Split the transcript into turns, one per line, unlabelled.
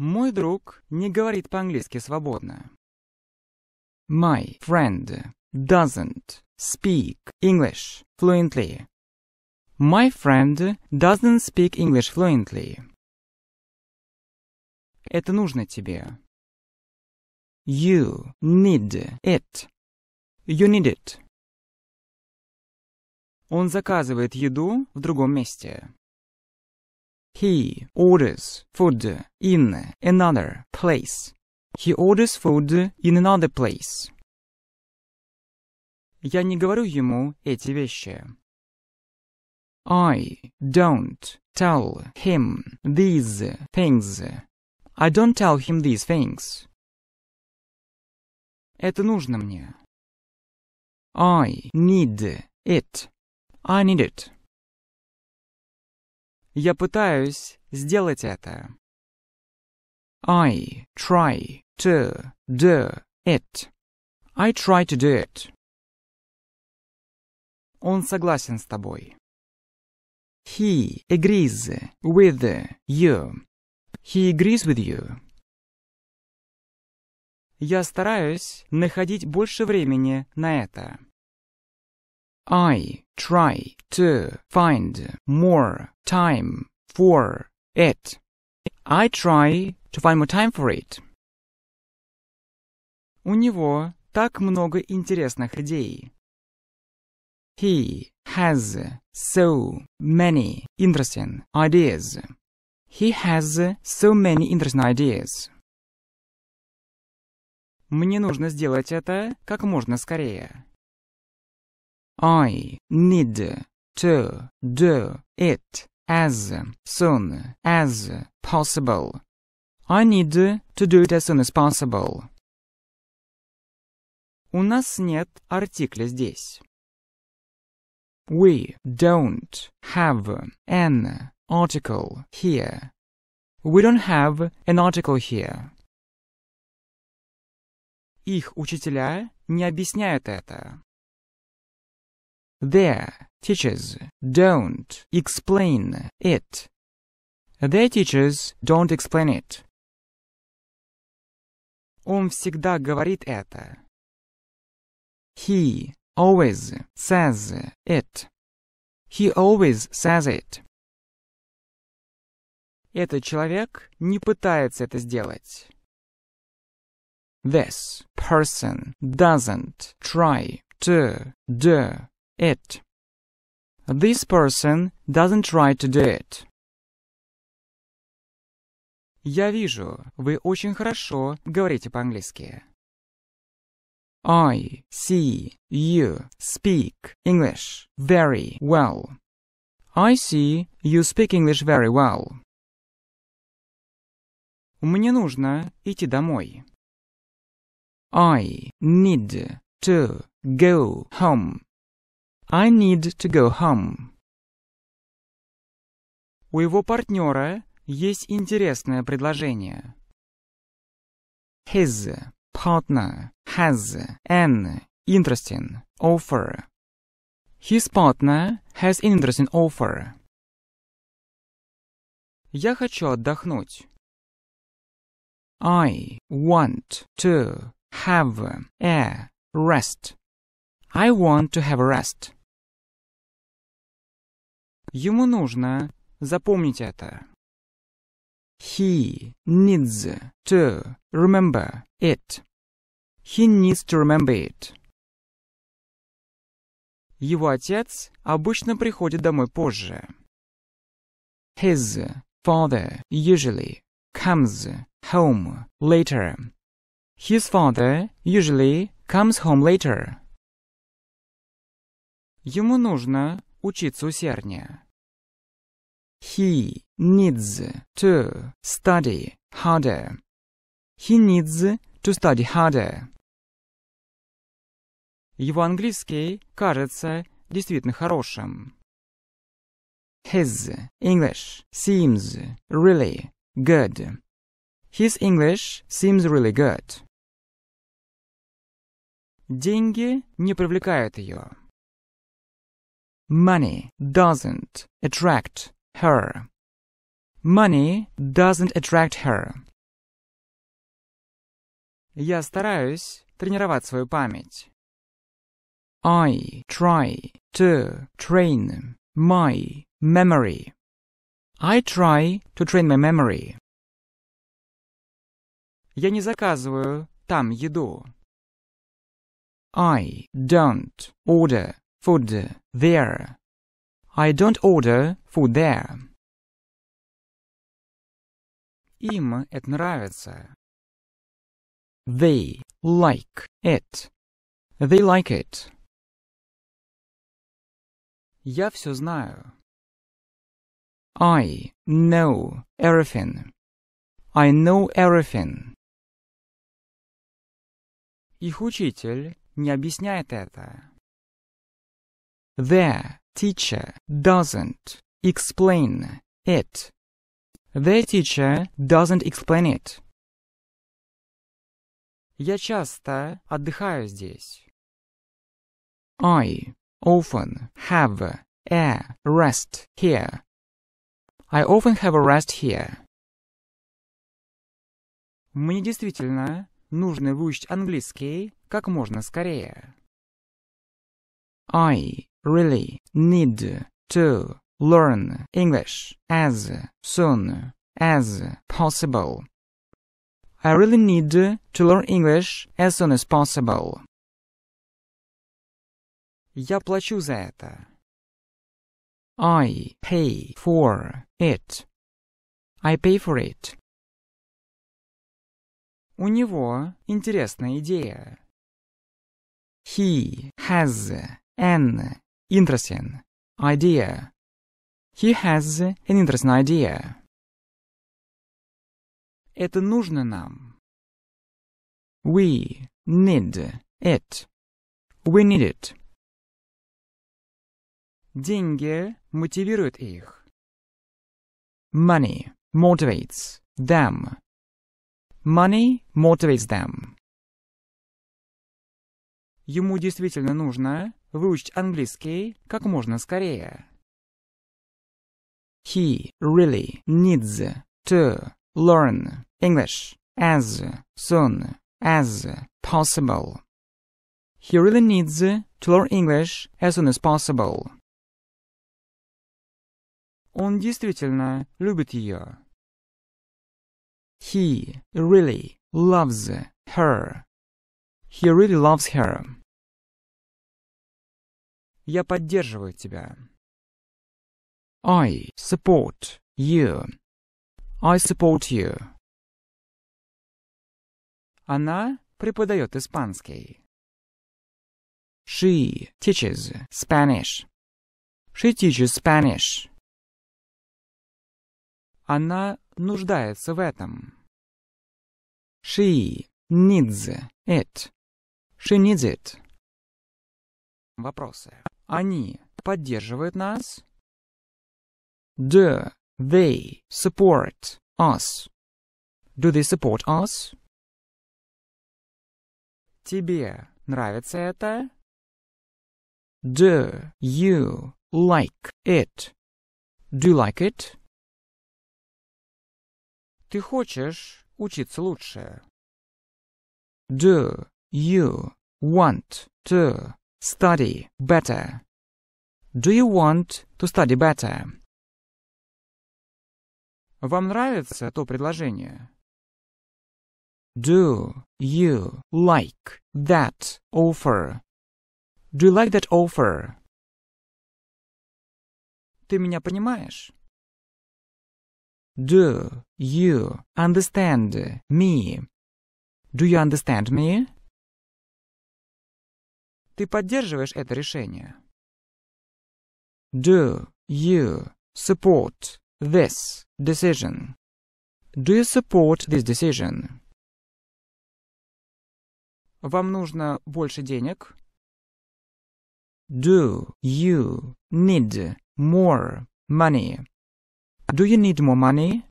Мой друг не говорит по-английски свободно. My friend doesn't speak English fluently. My friend doesn't speak English fluently. Это нужно тебе. You need it. You need it. Он заказывает еду в другом месте. He orders food in another place. He orders food in another place. Я не говорю ему эти вещи. I don't tell him these things. I don't tell him these things. Это нужно мне. I need it. I need it. Я пытаюсь сделать это. I try to do it. I try to do it. Он согласен с тобой. He agrees with you. He agrees with you. Я стараюсь находить больше времени на это. I try to find more time for it. I try to find more time for it. У него так много интересных идей. He has so many interesting ideas. He has so many interesting ideas. Мне нужно сделать это как можно скорее. I need to do it as soon as possible. I need to do it as soon as possible. У нас нет артикля здесь. We don't have an article here. We don't have an article here. Их учителя не объясняют это. Their teachers don't explain it. Their teachers don't explain it. Он всегда говорит это. He always says it. He always says it. Этот человек не пытается это сделать. This person doesn't try to do it. This person doesn't try to do it. Я вижу, вы очень хорошо говорите по-английски. I see you speak English very well. I see you speak English very well. Мне нужно идти домой. I need to go home. I need to go home. У его партнера есть интересное предложение. His partner has an interesting offer. His partner has an interesting offer. Я хочу отдохнуть. I want to have a rest. I want to have a rest. Ему нужно. Запомнить это. He needs to remember it. He needs to remember it. Его отец обычно приходит домой позже. His father usually comes home later. His father usually comes home later. Ему нужно учиться усерднее. He needs to study harder. He needs to study harder. Его английский кажется действительно хорошим. His English seems really good. His English seems really good. Деньги не привлекают ее. Money doesn't attract her. Money doesn't attract her. Я стараюсь тренировать свою память. I try to train my memory. I try to train my memory. Я не заказываю там еду. I don't order food there. I don't order food there. Им это нравится. They like it. They like it. Я все знаю. I know everything. I know everything. Их учитель не объясняет это. Their teacher doesn't explain it. Their teacher doesn't explain it. Я часто отдыхаю здесь. I often have a rest here. I often have a rest here. Мне действительно нужно выучить английский как можно скорее. I really need to learn English as soon as possible. I really need to learn English as soon as possible. Я плачу за это. I pay for it. I pay for it. У него интересная идея. He has an Interesting. Idea. He has an interesting idea. Это нужно нам. We need it. We need it. Деньги мотивируют их. Money motivates them. Money motivates them. Ему действительно нужно выучить английский как можно скорее. He really needs to learn English as soon as possible. He really needs to learn English as soon as possible. Он действительно любит ее. He really loves her He really loves her. Я поддерживаю тебя. I support you. I support you. Она преподает испанский. She teaches Spanish. She teaches Spanish. Она нуждается в этом. She needs it. She needs it. Вопросы. Они поддерживают нас? Do they support us? Do they support us? Тебе нравится это? Do you like it? Do you like it? Ты хочешь учиться лучше? Do You want to study better. Do you want to study better? Вам нравится то предложение? Do you like that offer? Do you like that offer? Ты меня понимаешь? Do you understand me? Do you understand me? Ты поддерживаешь это решение? Do you support this decision? Do you support this decision? Вам нужно больше денег? Do you need more money? Do you need more money?